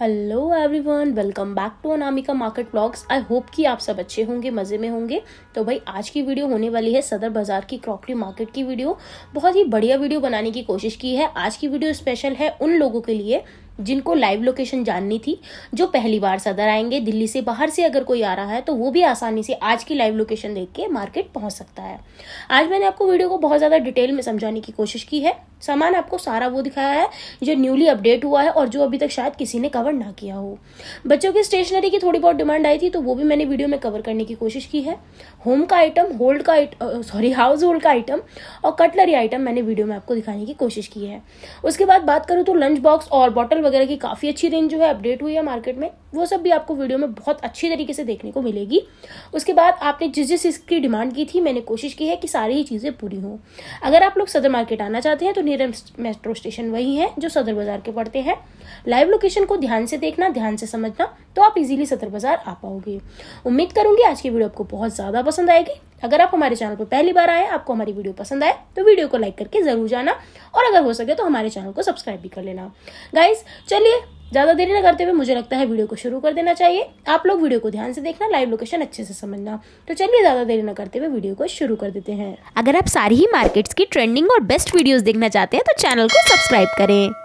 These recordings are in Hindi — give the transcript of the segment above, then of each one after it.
hello everyone welcome back to Anamika market blogs I hope कि आप सब अच्छे होंगे मज़े में होंगे तो भाई आज की वीडियो होने वाली है सदर बाज़ार की क्रॉकरी मार्केट की वीडियो बहुत ही बढ़िया वीडियो बनाने की कोशिश की है आज की वीडियो स्पेशल है उन लोगों के लिए जिनको लाइव लोकेशन जाननी थी जो पहली बार सदर आएंगे दिल्ली से बाहर से अगर कोई आ रहा है तो वो भी आसानी से आज की लाइव लोकेशन देख के मार्केट पहुंच सकता है आज मैंने आपको वीडियो को बहुत ज़्यादा डिटेल में समझाने की कोशिश की है सामान आपको सारा वो दिखाया है जो न्यूली अपडेट हुआ है और जो अभी तक शायद किसी ने कवर ना किया हो बच्चों की स्टेशनरी की थोड़ी बहुत डिमांड आई थी तो वो भी मैंने वीडियो में कवर करने की कोशिश की है होम का आइटम होल्ड का सॉरी हाउस होल्ड का आइटम और कटलरी आइटम मैंने वीडियो में आपको दिखाने की कोशिश की है उसके बाद बात करूँ तो लंच बॉक्स और बॉटल वगैरह की काफ़ी अच्छी रेंज जो है अपडेट हुई है मार्केट में वो सब भी आपको वीडियो में बहुत अच्छी तरीके से देखने को मिलेगी उसके बाद आपने जिस जिस इसकी डिमांड की थी मैंने कोशिश की है कि सारी ही चीज़ें पूरी हों अगर आप लोग सदर मार्केट आना चाहते हैं तो नीरम मेट्रो स्टेशन वही है जो सदर बाज़ार के पड़ते हैं लाइव लोकेशन को ध्यान से देखना ध्यान से समझना तो आप इजीली सदर बाजार आ पाओगे उम्मीद करूंगी आज की वीडियो आपको बहुत ज़्यादा पसंद आएगी अगर आप हमारे चैनल पर पहली बार आए आपको हमारी वीडियो पसंद आए तो वीडियो को लाइक करके ज़रूर जाना और अगर हो सके तो हमारे चैनल को सब्सक्राइब भी कर लेना गाइज चलिए ज़्यादा देरी न करते हुए मुझे लगता है वीडियो को शुरू कर देना चाहिए आप लोग वीडियो को ध्यान से देखना लाइव लोकेशन अच्छे से समझना तो चलिए ज़्यादा देरी न करते हुए वीडियो को शुरू कर देते हैं अगर आप सारी ही मार्केट्स की ट्रेंडिंग और बेस्ट वीडियोस देखना चाहते हैं तो चैनल को सब्सक्राइब करें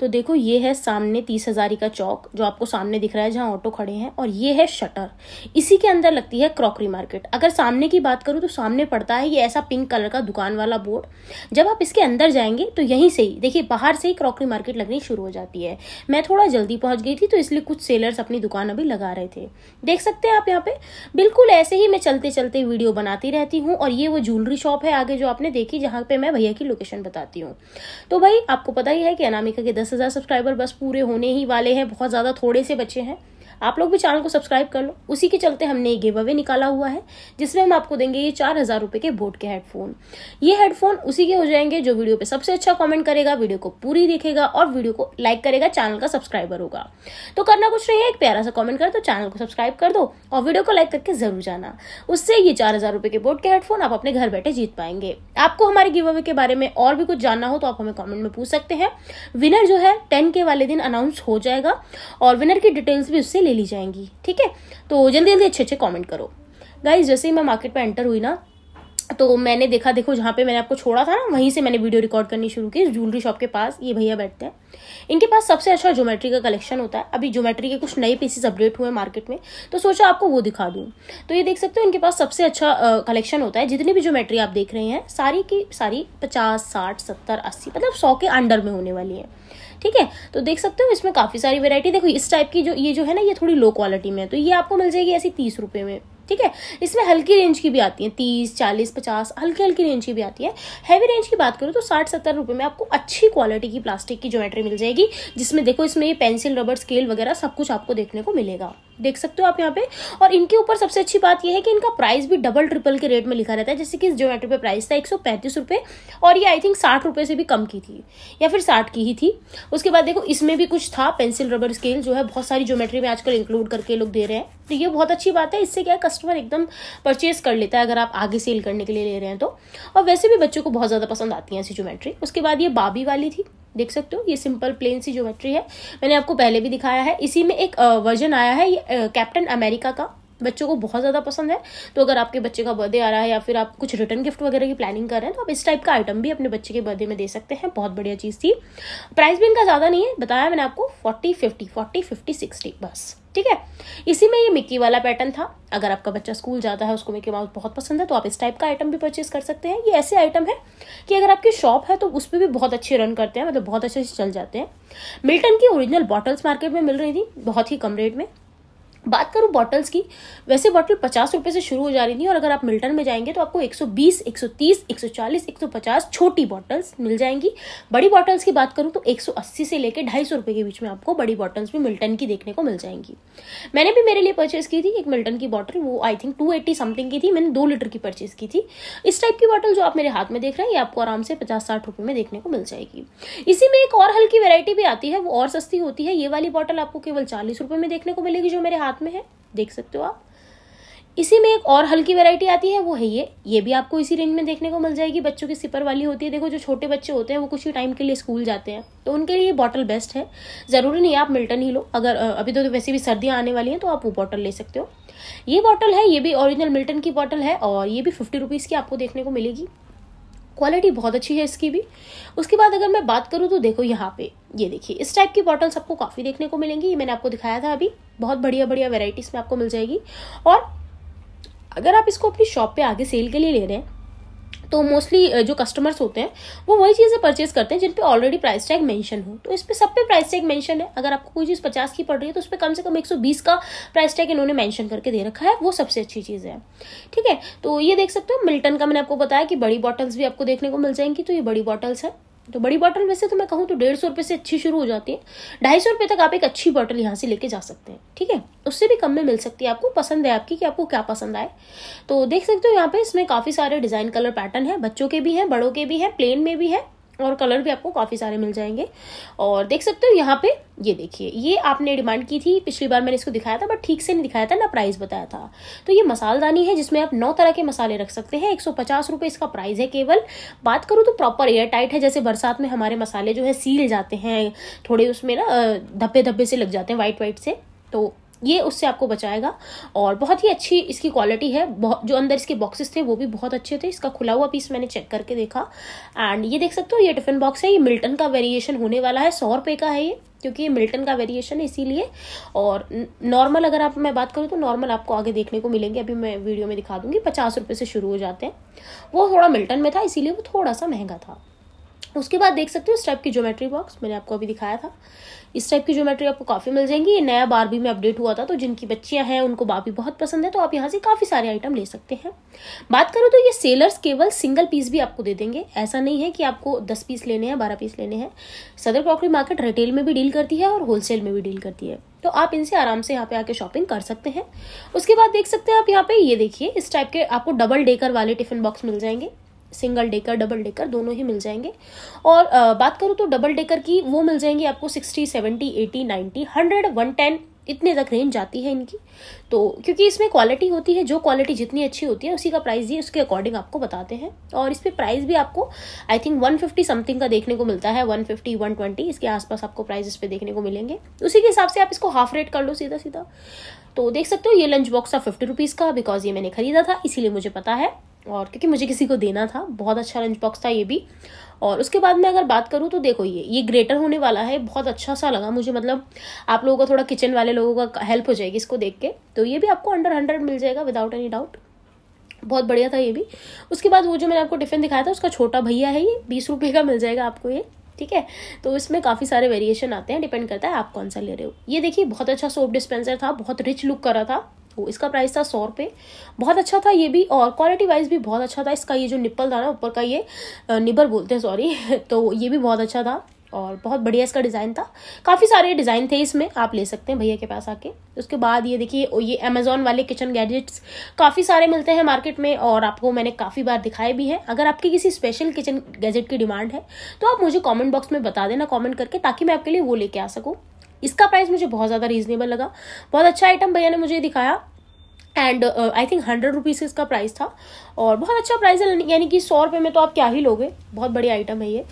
तो देखो ये है सामने तीस हज़ारी का चौक जो आपको सामने दिख रहा है जहां ऑटो खड़े हैं और ये है शटर इसी के अंदर लगती है क्रॉकरी मार्केट अगर सामने की बात करूं तो सामने पड़ता है ये ऐसा पिंक कलर का दुकान वाला बोर्ड जब आप इसके अंदर जाएंगे तो यहीं से ही देखिए बाहर से ही क्रॉकरी मार्केट लगनी शुरू हो जाती है मैं थोड़ा जल्दी पहुंच गई थी तो इसलिए कुछ सेलर्स अपनी दुकान अभी लगा रहे थे देख सकते हैं आप यहाँ पे बिल्कुल ऐसे ही मैं चलते चलते वीडियो बनाती रहती हूँ और ये वो ज्वेलरी शॉप है आगे जो आपने देखी जहाँ पे मैं भैया की लोकेशन बताती हूँ तो भाई आपको पता ही है कि अनामिका के दस दस हज़ार सब्सक्राइबर बस पूरे होने ही वाले हैं बहुत ज़्यादा थोड़े से बचे हैं आप लोग भी चैनल को सब्सक्राइब कर लो उसी के चलते हमने ये गिव अवे निकाला हुआ है जिसमें हम आपको देंगे ये चार हजार रुपए के बोट के हेडफोन ये हेडफोन उसी के हो जाएंगे जो वीडियो पे सबसे अच्छा कॉमेंट करेगा वीडियो को पूरी देखेगा और वीडियो को लाइक करेगा चैनल का सब्सक्राइबर होगा तो करना कुछ नहीं है एक प्यारा सा कॉमेंट कर दो चैनल को सब्सक्राइब कर दो और वीडियो को लाइक करके जरूर जाना उससे ये चार हजार रुपये के बोट के हेडफोन आप अपने घर बैठे जीत पाएंगे आपको हमारे गिव अवे के बारे में और भी कुछ जानना हो तो आप हमें कॉमेंट में पूछ सकते हैं विनर जो है टेन के वाले दिन अनाउंस हो जाएगा और विनर की डिटेल्स भी उससे ले ली जाएंगी ठीक है तो जल्दी जल्दी अच्छे अच्छे कॉमेंट करो गाइज जैसे ही मैं मार्केट में एंटर हुई ना तो मैंने देखा देखो जहाँ पे मैंने आपको छोड़ा था ना वहीं से मैंने वीडियो रिकॉर्ड करनी शुरू की ज्वेलरी शॉप के पास ये भैया बैठते हैं इनके पास सबसे अच्छा ज्योमेट्री का कलेक्शन होता है अभी ज्योमेट्री के कुछ नए पीसेस अपडेट हुए मार्केट में तो सोचा आपको वो दिखा दूँ तो ये देख सकते हो इनके पास सबसे अच्छा कलेक्शन होता है जितनी भी ज्योमेट्री आप देख रहे हैं सारी की सारी पचास साठ सत्तर अस्सी मतलब सौ के अंडर में होने वाली है ठीक है तो देख सकते हो इसमें काफ़ी सारी वेरायटी देखो इस टाइप की जो ये जो है ना ये थोड़ी लो क्वालिटी में है तो ये आपको मिल जाएगी ऐसी तीस रुपये में ठीक है इसमें हल्की रेंज की भी आती है तीस चालीस पचास हल्की हल्की रेंज की भी आती है हैवी रेंज की बात करूँ तो साठ सत्तर रुपये में आपको अच्छी क्वालिटी की प्लास्टिक की ज्योमेट्री मिल जाएगी जिसमें देखो इसमें ये पेंसिल रबर स्केल वगैरह सब कुछ आपको देखने को मिलेगा देख सकते हो आप यहाँ पे और इनके ऊपर सबसे अच्छी बात यह है कि इनका प्राइस भी डबल ट्रिपल के रेट में लिखा रहता है जैसे कि इस ज्योमेट्री पे प्राइस था एक सौ पैंतीस और ये आई थिंक साठ रुपये से भी कम की थी या फिर साठ की ही थी उसके बाद देखो इसमें भी कुछ था पेंसिल रबर स्केल जो है बहुत सारी ज्योमेट्री में आजकल इंक्लूड करके लोग दे रहे हैं तो ये बहुत अच्छी बात है इससे क्या कस्टमर एकदम परचेज कर लेता है अगर आप आगे सेल करने के लिए ले रहे हैं तो और वैसे भी बच्चों को बहुत ज़्यादा पसंद आती है ऐसी ज्योमेट्री उसके बाद ये बाबी वाली थी देख सकते हो ये सिंपल प्लेन सी ज्योमेट्री है मैंने आपको पहले भी दिखाया है इसी में एक वर्जन आया है ये कैप्टन अमेरिका का बच्चों को बहुत ज़्यादा पसंद है तो अगर आपके बच्चे का बर्थडे आ रहा है या फिर आप कुछ रिटर्न गिफ्ट वगैरह की प्लानिंग कर रहे हैं तो आप इस टाइप का आइटम भी अपने बच्चे के बर्थडे में दे सकते हैं बहुत बढ़िया चीज़ थी प्राइस भी इनका ज़्यादा नहीं है बताया मैंने आपको forty fifty forty fifty sixty बस ठीक है इसी में ये मिक्की वाला पैटर्न था अगर आपका बच्चा स्कूल जाता है उसको मिक्की माउस बहुत पसंद है तो आप इस टाइप का आइटम भी परचेज कर सकते हैं ये ऐसे आइटम है कि अगर आपकी शॉप है तो उस पर भी बहुत अच्छे रन करते हैं मतलब बहुत अच्छे से चल जाते हैं मिल्टन की ओरिजिनल बॉटल्स मार्केट में मिल रही थी बहुत ही कम रेट में बात करूँ बॉटल्स की वैसे बॉटल पचास रुपये से शुरू हो जा रही थी और अगर आप मिल्टन में जाएंगे तो आपको 120, 130, 140, 150 छोटी बॉटल्स मिल जाएंगी बड़ी बॉटल्स की बात करूं तो 180 से लेकर ढाई सौ रुपए के बीच में आपको बड़ी बॉटल्स भी मिल्टन की देखने को मिल जाएंगी मैंने भी मेरे लिए परचेज़ की थी एक मिल्टन की बॉटल वो आई थिंक टू समथिंग की थी मैंने दो लीटर की परचेज़ की थी इस टाइप की बॉटल जो आप मेरे हाथ में देख रहे हैं ये आपको आराम से पचास साठ रुपये में देखने को मिल जाएगी इसी में एक और हल्की वेरायटी भी आती है वो और सस्ती होती है ये वाली बॉटल आपको केवल चालीस रुपये में देखने को मिलेगी जो मेरे हाथ साथ में है देख सकते हो आप इसी में एक और हल्की वैरायटी आती है वो है ये ये भी आपको इसी रेंज में देखने को मिल जाएगी बच्चों की सिपर वाली होती है देखो जो छोटे बच्चे होते हैं वो कुछ ही टाइम के लिए स्कूल जाते हैं तो उनके लिए बॉटल बेस्ट है ज़रूरी नहीं आप मिल्टन ही लो अगर अभी तो, तो वैसे भी सर्दियाँ आने वाली हैं तो आप वो बॉटल ले सकते हो ये बॉटल है ये भी ऑरिजिनल मिल्टन की बॉटल है और ये भी फिफ्टी रुपीज़ की आपको देखने को मिलेगी क्वालिटी बहुत अच्छी है इसकी भी उसके बाद अगर मैं बात करूँ तो देखो यहाँ पे ये देखिए इस टाइप की बॉटल्स आपको काफ़ी देखने को मिलेंगी ये मैंने आपको दिखाया था अभी बहुत बढ़िया बढ़िया वेराइटीज़ में आपको मिल जाएगी और अगर आप इसको अपनी शॉप पे आगे सेल के लिए ले रहे हैं तो मोस्टली जो कस्टमर्स होते हैं वो वही चीज़ें परचेज करते हैं जिन पे ऑलरेडी प्राइस टैग मेंशन हो तो इस पर सब पे प्राइस टैग मेंशन है अगर आपको कोई चीज़ पचास की पड़ रही है तो उस पर कम से कम एक सौ बीस का प्राइस टैग इन्होंने मेंशन करके दे रखा है वो सबसे अच्छी चीज़ है ठीक है तो ये देख सकते हो मिल्टन का मैंने आपको बताया कि बड़ी बॉटल्स भी आपको देखने को मिल जाएंगी तो ये बड़ी बॉटल्स हैं तो बड़ी बॉटल वैसे तो मैं कहूँ तो डेढ़ सौ रुपये से अच्छी शुरू हो जाती है ढाई सौ रुपये तक आप एक अच्छी बॉटल यहाँ से लेके जा सकते हैं ठीक है उससे भी कम में मिल सकती है आपको पसंद है आपकी कि आपको क्या पसंद आए तो देख सकते हो यहाँ पे इसमें काफ़ी सारे डिज़ाइन कलर पैटर्न है बच्चों के भी हैं बड़ों के भी हैं प्लेन में भी है और कलर भी आपको काफ़ी सारे मिल जाएंगे और देख सकते हो यहाँ पे ये देखिए ये आपने डिमांड की थी पिछली बार मैंने इसको दिखाया था बट ठीक से नहीं दिखाया था ना प्राइस बताया था तो ये मसालदानी है जिसमें आप नौ तरह के मसाले रख सकते हैं एक सौ इसका प्राइस है केवल बात करूँ तो प्रॉपर एयर टाइट है जैसे बरसात में हमारे मसाले जो है सील जाते हैं थोड़े उसमें ना धब्बे धब्बे से लग जाते हैं वाइट वाइट से तो ये उससे आपको बचाएगा और बहुत ही अच्छी इसकी क्वालिटी है जो अंदर इसके बॉक्सेस थे वो भी बहुत अच्छे थे इसका खुला हुआ पीस मैंने चेक करके देखा एंड ये देख सकते हो ये टिफिन बॉक्स है ये मिल्टन का वेरिएशन होने वाला है सौ रुपये का है ये क्योंकि ये मिल्टन का वेरिएशन है इसीलिए और नॉर्मल अगर आप मैं बात करूँ तो नॉर्मल आपको आगे देखने को मिलेंगे अभी मैं वीडियो में दिखा दूंगी पचास रुपये से शुरू हो जाते हैं वो थोड़ा मिल्टन में था इसीलिए वो थोड़ा सा महंगा था उसके बाद देख सकते हो इस टाइप की ज्योमेट्री बॉक्स मैंने आपको अभी दिखाया था इस टाइप की ज्योमेट्री आपको काफ़ी मिल जाएंगी ये नया बार भी में अपडेट हुआ था तो जिनकी बच्चियां हैं उनको भी बहुत पसंद है तो आप यहाँ से काफ़ी सारे आइटम ले सकते हैं बात करो तो ये सेलर्स केवल सिंगल पीस भी आपको दे देंगे ऐसा नहीं है कि आपको दस पीस लेने हैं बारह पीस लेने हैं सदर क्रॉकरी मार्केट रिटेल में भी डील करती है और होलसेल में भी डील करती है तो आप इनसे आराम से यहाँ पे आके शॉपिंग कर सकते हैं उसके बाद देख सकते हैं आप यहाँ पे ये देखिए इस टाइप के आपको डबल डेकर वाले टिफिन बॉक्स मिल जाएंगे सिंगल डेकर डबल डेकर दोनों ही मिल जाएंगे और आ, बात करूँ तो डबल डेकर की वो मिल जाएंगी आपको sixty seventy eighty ninety hundred one ten इतने तक रेंज जाती है इनकी तो क्योंकि इसमें क्वालिटी होती है जो क्वालिटी जितनी अच्छी होती है उसी का प्राइस ये उसके अकॉर्डिंग आपको बताते हैं और इस पर प्राइस भी आपको I think one fifty something का देखने को मिलता है वन फिफ्टी वन ट्वेंटी इसके आसपास आपको प्राइस इस पर देखने को मिलेंगे उसी के हिसाब से आप इसको हाफ रेट कर लो सीधा सीधा तो देख सकते हो ये लंच बॉक्स था फिफ्टी रुपीज़ का बिकॉज ये मैंने खरीदा था इसीलिए मुझे पता है और क्योंकि मुझे किसी को देना था बहुत अच्छा लंच बॉक्स था ये भी और उसके बाद मैं अगर बात करूँ तो देखो ये ये ग्रेटर होने वाला है बहुत अच्छा सा लगा मुझे मतलब आप लोगों का थोड़ा किचन वाले लोगों का हेल्प हो जाएगी इसको देख के तो ये भी आपको अंडर हंड्रेड मिल जाएगा विदाउट एनी डाउट बहुत बढ़िया था ये भी उसके बाद वो जो मैंने आपको टिफ़िन दिखाया था उसका छोटा भैया है ये बीस रुपये का मिल जाएगा आपको ये ठीक है तो इसमें काफ़ी सारे वेरिएशन आते हैं डिपेंड करता है आप कौन सा ले रहे हो ये देखिए बहुत अच्छा सोप डिस्पेंसर था बहुत रिच लुक करा था तो इसका प्राइस था सौ रुपये बहुत अच्छा था ये भी और क्वालिटी वाइज भी बहुत अच्छा था इसका ये जो निप्पल था ना ऊपर का ये निबर बोलते हैं सॉरी तो ये भी बहुत अच्छा था और बहुत बढ़िया इसका डिज़ाइन था काफ़ी सारे डिज़ाइन थे इसमें आप ले सकते हैं भैया के पास आके उसके बाद ये देखिए ये अमेजोन वाले किचन गैजेट्स काफ़ी सारे मिलते हैं मार्केट में और आपको मैंने काफ़ी बार दिखाए भी हैं अगर आपकी किसी स्पेशल किचन गैजेट की डिमांड है तो आप मुझे कॉमेंट बॉक्स में बता देना कॉमेंट करके ताकि मैं आपके लिए वो लेके आ सकूँ इसका प्राइस मुझे बहुत ज़्यादा रीजनेबल लगा बहुत अच्छा आइटम भैया ने मुझे दिखाया and I think hundred rupees इसका प्राइस था और बहुत अच्छा प्राइस है यानी कि सौ रुपये में तो आप क्या ही लोगे बहुत बड़ी आइटम है ये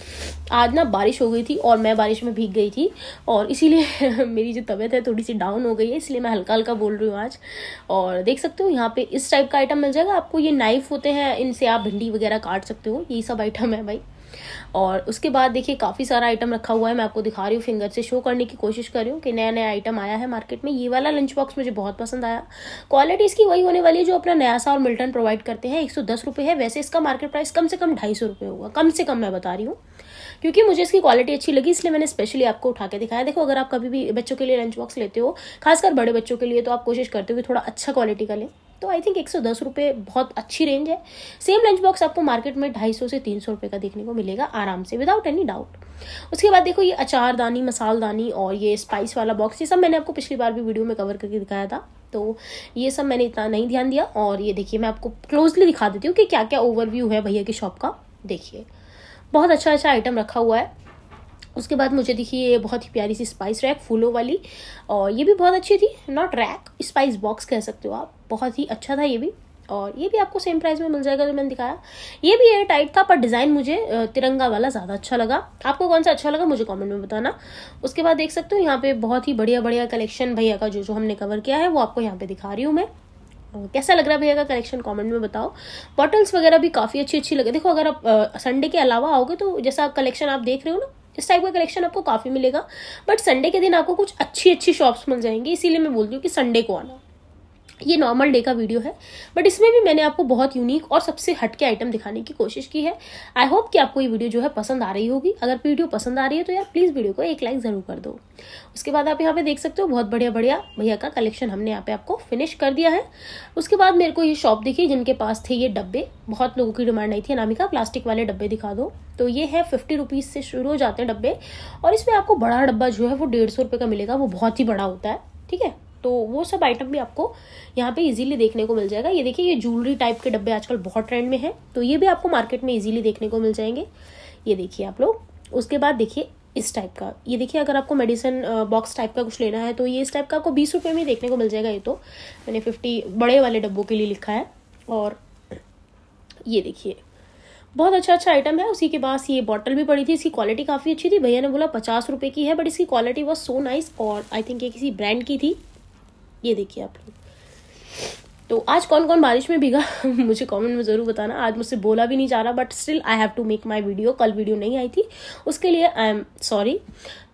आज ना बारिश हो गई थी और मैं बारिश में भीग गई थी और इसीलिए मेरी जो तबीयत है थोड़ी सी डाउन हो गई है इसलिए मैं हल्का हल्का बोल रही हूँ आज और देख सकते हो यहाँ पे इस टाइप का आइटम मिल जाएगा आपको ये नाइफ होते हैं इनसे आप भिंडी वगैरह काट सकते हो यही सब आइटम है भाई और उसके बाद देखिए काफ़ी सारा आइटम रखा हुआ है मैं आपको दिखा रही हूँ फिंगर से शो करने की कोशिश कर रही हूँ कि नया नया आइटम आया है मार्केट में ये वाला लंच बॉक्स मुझे बहुत पसंद आया क्वालिटी इसकी वही होने वाली है जो अपना नया सा और मिल्टन प्रोवाइड करते हैं एक सौ दस रुपये है वैसे इसका मार्केट प्राइस कम से कम ढाई सौ रुपये होगा कम से कम मैं बता रही हूँ क्योंकि मुझे इसकी क्वालिटी अच्छी लगी इसलिए मैंने स्पेशली आपको उठा के दिखाया देखो अगर आप कभी भी बच्चों के लिए लंच बॉक्स लेते हो खासकर बड़े बच्चों के लिए तो आप कोशिश करते हो कि थोड़ा अच्छा क्वालिटी का लें तो आई थिंक एक सौ दस रुपये बहुत अच्छी रेंज है सेम लंच बॉक्स आपको मार्केट में ढाई सौ से तीन सौ रुपये का देखने को मिलेगा आराम से विदाउट एनी डाउट उसके बाद देखो ये अचारदानी मसालदानी और ये स्पाइस वाला बॉक्स ये सब मैंने आपको पिछली बार भी वीडियो में कवर करके दिखाया था तो ये सब मैंने इतना नहीं ध्यान दिया और ये देखिए मैं आपको क्लोजली दिखा देती हूँ कि क्या क्या ओवरव्यू है भैया की शॉप का देखिए बहुत अच्छा अच्छा आइटम रखा हुआ है उसके बाद मुझे देखिए ये बहुत ही प्यारी सी स्पाइस रैक फूलों वाली और ये भी बहुत अच्छी थी नॉट रैक स्पाइस बॉक्स कह सकते हो आप बहुत ही अच्छा था ये भी और ये भी आपको सेम प्राइस में मिल जाएगा जो मैंने दिखाया ये भी एयर टाइट था पर डिज़ाइन मुझे तिरंगा वाला ज़्यादा अच्छा लगा आपको कौन सा अच्छा लगा मुझे कमेंट में बताना उसके बाद देख सकते हो यहाँ पे बहुत ही बढ़िया बढ़िया कलेक्शन भैया का जो जो हमने कवर किया है वो आपको यहाँ पे दिखा रही हूँ मैं कैसा लग रहा है भैया का कलेक्शन कमेंट में बताओ बॉटल्स वगैरह भी काफ़ी अच्छी अच्छी लगे देखो अगर आप संडे के अलावा आओगे तो जैसा कलेक्शन आप देख रहे हो ना इस टाइप का कलेक्शन आपको काफ़ी मिलेगा बट संडे के दिन आपको कुछ अच्छी अच्छी शॉप्स मिल जाएंगी इसीलिए मैं बोलती हूँ कि संडे को आना ये नॉर्मल डे का वीडियो है बट इसमें भी मैंने आपको बहुत यूनिक और सबसे हटके आइटम दिखाने की कोशिश की है आई होप कि आपको ये वीडियो जो है पसंद आ रही होगी अगर वीडियो पसंद आ रही है तो यार प्लीज़ वीडियो को एक लाइक ज़रूर कर दो उसके बाद आप यहाँ पे देख सकते हो बहुत बढ़िया बढ़िया भैया का कलेक्शन हमने यहाँ पे आपको फिनिश कर दिया है उसके बाद मेरे को ये शॉप दिखी जिनके पास थे ये डब्बे बहुत लोगों की डिमांड आई थी अनामिका प्लास्टिक वाले डब्बे दिखा दो तो ये है फिफ्टी रुपीज़ से शुरू हो जाते हैं डब्बे और इसमें आपको बड़ा डब्बा जो है वो डेढ़ सौ का मिलेगा वो बहुत ही बड़ा होता है ठीक है तो वो सब आइटम भी आपको यहाँ पे इजीली देखने को मिल जाएगा ये देखिए ये ज्वेलरी टाइप के डब्बे आजकल बहुत ट्रेंड में है तो ये भी आपको मार्केट में इजीली देखने को मिल जाएंगे ये देखिए आप लोग उसके बाद देखिए इस टाइप का ये देखिए अगर आपको मेडिसिन बॉक्स टाइप का कुछ लेना है तो ये इस टाइप का आपको बीस रुपये में देखने को मिल जाएगा ये तो मैंने फिफ्टी बड़े वाले डब्बों के लिए लिखा है और ये देखिए बहुत अच्छा अच्छा आइटम है उसी के पास ये बॉटल भी पड़ी थी इसकी क्वालिटी काफ़ी अच्छी थी भैया ने बोला पचास रुपये की है बट इसकी क्वालिटी वॉज सो नाइस और आई थिंक ये किसी ब्रांड की थी ये देखिए आप लोग तो आज कौन कौन बारिश में भीगा मुझे कमेंट में ज़रूर बताना आज मुझसे बोला भी नहीं जा रहा but still I have to make my video कल वीडियो नहीं आई थी उसके लिए आई एम सॉरी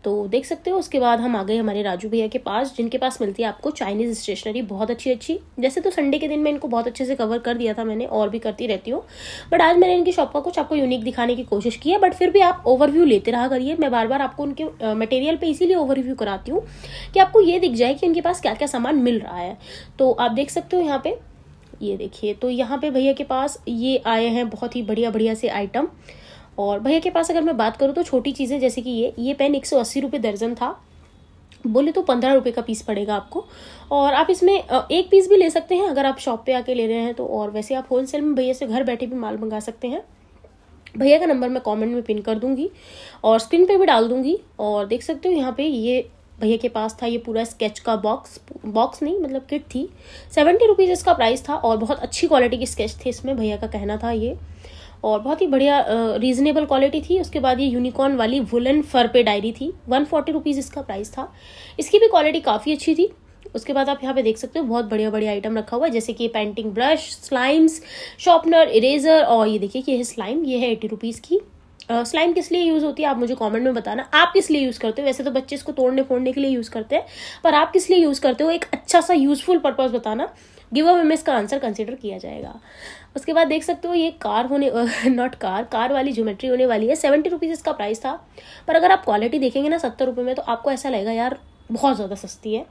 तो देख सकते हो उसके बाद हम आ गए हमारे राजू भैया के पास जिनके पास मिलती है आपको चाइनीज़ स्टेशनरी बहुत अच्छी अच्छी जैसे तो संडे के दिन मैं इनको बहुत अच्छे से कवर कर दिया था मैंने और भी करती रहती हूँ बट आज मैंने इनकी शॉप का कुछ आपको यूनिक दिखाने की कोशिश की है बट फिर भी आप ओवरव्यू लेते रहा करिए मैं बार बार आपको उनके मटेरियल पर इसीलिए ओवरव्यू कराती हूँ कि आपको ये दिख जाए कि उनके पास क्या क्या सामान मिल रहा है तो आप देख सकते हो यहाँ पे ये देखिए तो यहाँ पे भैया के पास ये आए हैं बहुत ही बढ़िया बढ़िया से आइटम और भैया के पास अगर मैं बात करूँ तो छोटी चीज़ें जैसे कि ये ये पेन एक सौ अस्सी रुपये दर्जन था बोले तो पंद्रह रुपये का पीस पड़ेगा आपको और आप इसमें एक पीस भी ले सकते हैं अगर आप शॉप पे आके ले रहे हैं तो और वैसे आप होलसेल में भैया से घर बैठे भी माल मंगा सकते हैं भैया का नंबर मैं कमेंट में पिन कर दूंगी और स्क्रीन पे भी डाल दूंगी और देख सकते हो यहाँ पे ये भैया के पास था ये पूरा स्केच का बॉक्स बॉक्स नहीं मतलब किट थी सेवेंटी रुपीज़ इसका प्राइस था और बहुत अच्छी क्वालिटी की स्केच थी इसमें भैया का कहना था ये और बहुत ही बढ़िया रीजनेबल क्वालिटी थी उसके बाद ये यूनिकॉर्न वाली वुलन फर पे डायरी थी वन फोर्टी रुपीज़ इसका प्राइस था इसकी भी क्वालिटी काफ़ी अच्छी थी उसके बाद आप यहाँ पे देख सकते हो बहुत बढ़िया बढ़िया आइटम रखा हुआ है जैसे कि painting brush slimes sharpener eraser और ये देखिए कि यह स्लाइम ये है एटी रुपीज़ की स्लाइम uh, किस लिए यूज़ होती है आप मुझे कमेंट में बताना आप किस लिए यूज़ करते हो वैसे तो बच्चे इसको तोड़ने फोड़ने के लिए यूज़ करते हैं पर आप किस लिए यूज़ करते हो एक अच्छा सा यूज़फुल पर्पज़ बताना गिव अवे में इसका आंसर कंसिडर किया जाएगा उसके बाद देख सकते हो ये कार होने नॉट कार कार वाली ज्योमेट्री होने वाली है सेवेंटी रुपीज़ इसका प्राइस था पर अगर आप क्वालिटी देखेंगे ना सत्तर रुपये में तो आपको ऐसा लगेगा यार बहुत ज़्यादा सस्ती है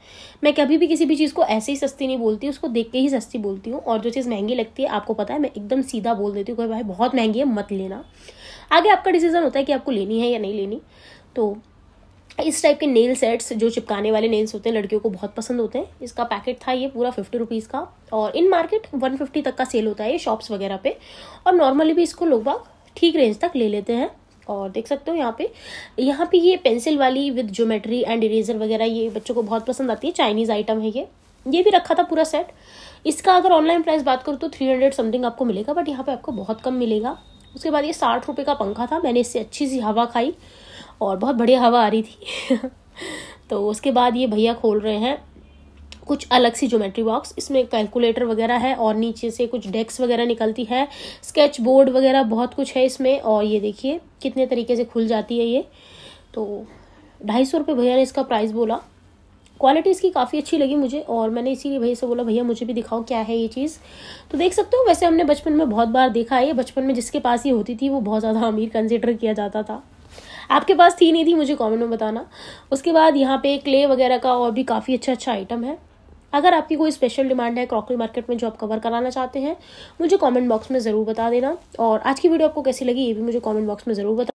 मैं कभी भी किसी भी चीज़ को ऐसे ही सस्ती नहीं बोलती उसको देख के ही सस्ती बोलती हूँ और जो चीज़ महंगी लगती है आपको पता है मैं एकदम सीधा बोल देती हूँ भाई बहुत महंगी है मत लेना आगे आपका डिसीजन होता है कि आपको लेनी है या नहीं लेनी तो इस टाइप के नेल सेट्स जो चिपकाने वाले नेल्स होते हैं लड़कियों को बहुत पसंद होते हैं इसका पैकेट था ये पूरा फिफ्टी रुपीज़ का और इन मार्केट वन फिफ्टी तक का सेल होता है ये शॉप्स वगैरह पे और नॉर्मली भी इसको लोग बाग ठीक रेंज तक ले लेते हैं और देख सकते हो यहाँ पे यहाँ पे ये पेंसिल वाली विद ज्योमेट्री एंड इरेजर वगैरह ये बच्चों को बहुत पसंद आती है चाइनीज़ आइटम है ये ये भी रखा था पूरा सेट इसका अगर ऑनलाइन प्राइस बात करूँ तो थ्री हंड्रेड समथिंग आपको मिलेगा बट यहाँ पर आपको बहुत कम मिलेगा उसके बाद ये साठ रुपये का पंखा था मैंने इससे अच्छी सी हवा खाई और बहुत बढ़िया हवा आ रही थी तो उसके बाद ये भैया खोल रहे हैं कुछ अलग सी ज्योमेट्री बॉक्स इसमें कैलकुलेटर वगैरह है और नीचे से कुछ डेस्क वगैरह निकलती है स्केच बोर्ड वगैरह बहुत कुछ है इसमें और ये देखिए कितने तरीके से खुल जाती है ये तो ढाई सौ रुपये भैया ने इसका प्राइस बोला क्वालिटी इसकी काफ़ी अच्छी लगी मुझे और मैंने इसीलिए भैया से बोला भैया मुझे भी दिखाओ क्या है ये चीज़ तो देख सकते हो वैसे हमने बचपन में बहुत बार देखा है बचपन में जिसके पास ये होती थी वो बहुत ज़्यादा अमीर कंसिडर किया जाता था आपके पास थी नहीं थी मुझे कमेंट में बताना उसके बाद यहाँ पे क्ले वगैरह का और भी काफ़ी अच्छा अच्छा आइटम है अगर आपकी कोई स्पेशल डिमांड है क्रॉकरी मार्केट में जो आप कवर कराना चाहते हैं मुझे कमेंट बॉक्स में ज़रूर बता देना और आज की वीडियो आपको कैसी लगी ये भी मुझे कमेंट बॉक्स में ज़रूर बता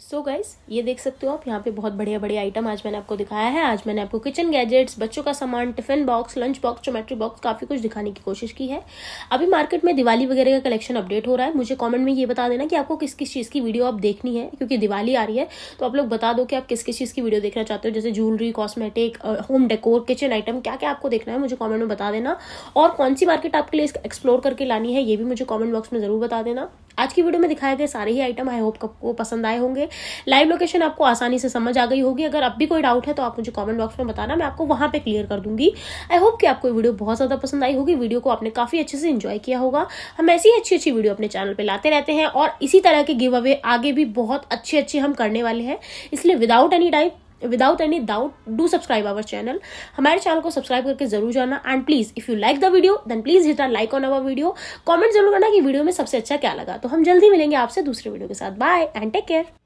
सो so गाइज ये देख सकते हो आप यहाँ पे बहुत बढ़िया बढ़िया आइटम आज मैंने आपको दिखाया है आज मैंने आपको किचन गैजेट्स बच्चों का सामान tiffin box lunch box geometry box काफ़ी कुछ दिखाने की कोशिश की है अभी मार्केट में दिवाली वगैरह का कलेक्शन अपडेट हो रहा है मुझे कमेंट में ये बता देना कि आपको किस किस चीज़ की वीडियो आप देखनी है क्योंकि दिवाली आ रही है तो आप लोग बता दो कि आप किस किस चीज़ की वीडियो देखना चाहते हो जैसे jewellery cosmetic home decor kitchen item क्या क्या आपको देखना है मुझे कॉमेंट में बता देना और कौन सी मार्केट आपके लिए एक्सप्लोर करके लानी है ये भी मुझे कॉमेंट बॉक्स में ज़रूर बता देना आज की वीडियो में दिखाए गए सारे ही आइटम आई होप आपको पसंद आए होंगे लाइव लोकेशन आपको आसानी से समझ आ गई होगी अगर अब भी कोई डाउट है तो आप मुझे कॉमेंट बॉक्स में बताना मैं आपको वहां पर क्लियर कर दूंगी आई होप कि आपको वीडियो बहुत ज्यादा पसंद आई होगी वीडियो को आपने काफी अच्छे से इंजॉय किया होगा हम ऐसी अच्छी अच्छी वीडियो अपने चैनल पर लाते रहते हैं और इसी तरह के गिव अवे आगे भी बहुत अच्छे अच्छे हम करने वाले हैं इसलिए without any type without any doubt do subscribe our channel हमारे चैनल को सब्सक्राइब करके जरूर जाना and please if you like the video then please hit our like on our video comment जरूर करना कि वीडियो में सबसे अच्छा क्या लगा तो हम जल्दी मिलेंगे आपसे दूसरे वीडियो के साथ बाय एंड टेक केयर